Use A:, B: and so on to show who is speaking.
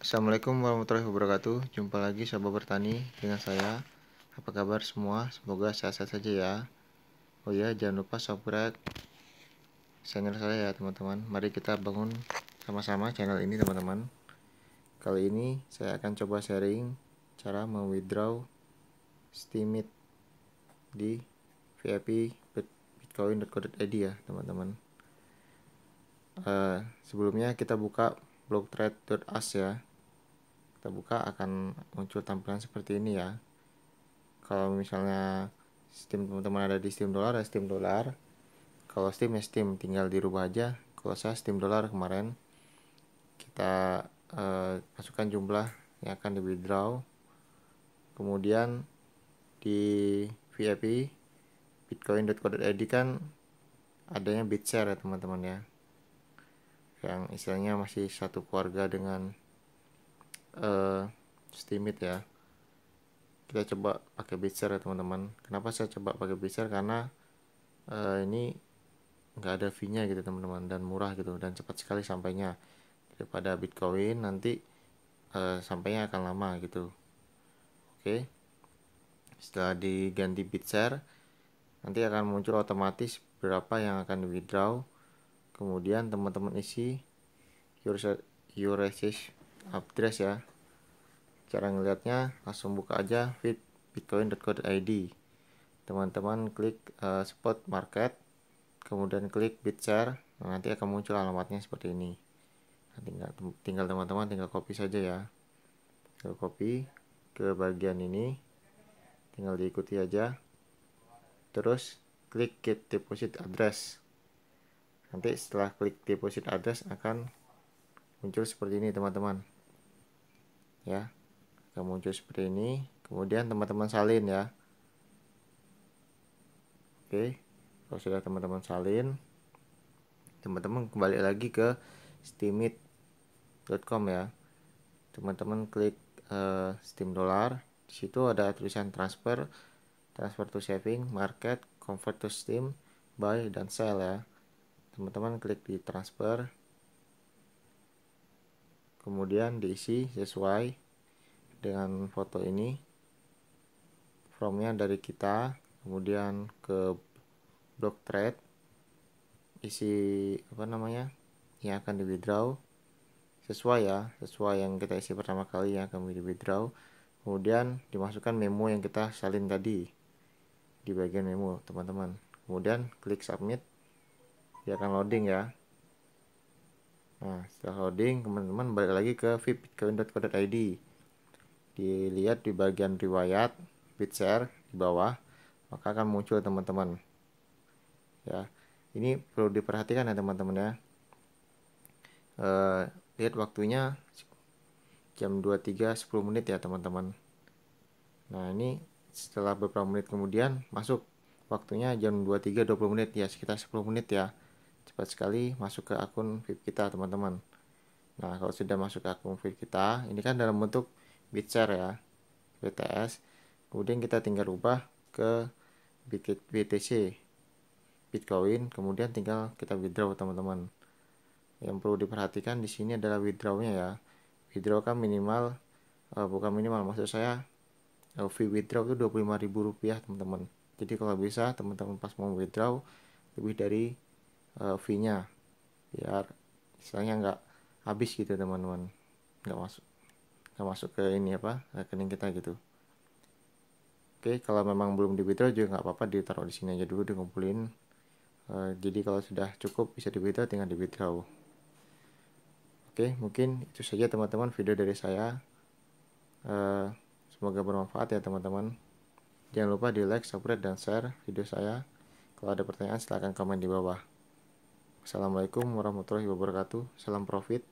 A: Assalamualaikum warahmatullahi wabarakatuh Jumpa lagi sahabat bertani dengan saya Apa kabar semua? Semoga sehat-sehat saja ya Oh ya, jangan lupa subscribe channel saya ya teman-teman Mari kita bangun sama-sama channel ini teman-teman Kali ini saya akan coba sharing Cara mewithdraw Steemit Di VIP Bitcoin bitcoin.co.id ya teman-teman uh, Sebelumnya kita buka blogthread.us ya kita buka akan muncul tampilan seperti ini ya kalau misalnya Steam teman-teman ada di Steam Dollar ya Steam Dollar kalau Steam ya Steam tinggal dirubah aja kalau saya Steam Dollar kemarin kita eh, masukkan jumlah yang akan di withdraw kemudian di VIP bitcoin.co.id kan adanya bitshare ya teman-teman ya yang istilahnya masih satu keluarga dengan uh, eh, stimit ya kita coba pakai bitzer ya teman-teman kenapa saya coba pakai bitzer karena uh, ini nggak ada fee nya gitu teman-teman dan murah gitu dan cepat sekali sampainya daripada bitcoin nanti uh, sampainya akan lama gitu oke okay. setelah diganti bitzer nanti akan muncul otomatis berapa yang akan di withdraw kemudian teman-teman isi your, your updress ya cara ngelihatnya langsung buka aja fit bitcoin.co.id teman-teman klik uh, spot market kemudian klik share nah, nanti akan muncul alamatnya seperti ini nah, tinggal tinggal teman-teman tinggal copy saja ya tinggal copy ke bagian ini tinggal diikuti aja terus klik get deposit address nanti setelah klik deposit address akan muncul seperti ini teman-teman ya akan muncul seperti ini kemudian teman-teman salin ya oke kalau sudah teman-teman salin teman-teman kembali lagi ke steamit.com ya teman-teman klik uh, steam dollar disitu ada tulisan transfer transfer to saving market convert to steam buy dan sell ya teman-teman klik di transfer kemudian diisi sesuai dengan foto ini fromnya dari kita kemudian ke blog thread isi apa namanya yang akan di withdraw sesuai ya sesuai yang kita isi pertama kali yang akan di withdraw kemudian dimasukkan memo yang kita salin tadi di bagian memo teman-teman kemudian klik submit dia akan loading ya Nah, setelah loading, teman-teman balik lagi ke vip.co.id. Dilihat di bagian riwayat, bit share di bawah, maka akan muncul teman-teman. Ya, ini perlu diperhatikan ya teman-teman ya. E, lihat waktunya jam 23.10 menit ya teman-teman. Nah, ini setelah beberapa menit kemudian masuk waktunya jam 23.20 menit ya, sekitar 10 menit ya cepat sekali masuk ke akun VIP kita teman-teman nah kalau sudah masuk ke akun VIP kita ini kan dalam bentuk bitshare ya BTS kemudian kita tinggal ubah ke BTC Bitcoin kemudian tinggal kita withdraw teman-teman yang perlu diperhatikan di sini adalah withdrawnya ya withdraw kan minimal uh, bukan minimal maksud saya uh, fee withdraw itu 25.000 rupiah teman-teman jadi kalau bisa teman-teman pas mau withdraw lebih dari uh, eh, v nya biar istilahnya nggak habis gitu teman-teman nggak masuk nggak masuk ke ini apa rekening kita gitu oke kalau memang belum di withdraw juga nggak apa-apa ditaruh di sini aja dulu dikumpulin uh, jadi kalau sudah cukup bisa di withdraw tinggal di withdraw oke mungkin itu saja teman-teman video dari saya uh, semoga bermanfaat ya teman-teman jangan lupa di like subscribe dan share video saya kalau ada pertanyaan silahkan komen di bawah Assalamualaikum warahmatullahi wabarakatuh. Salam profit.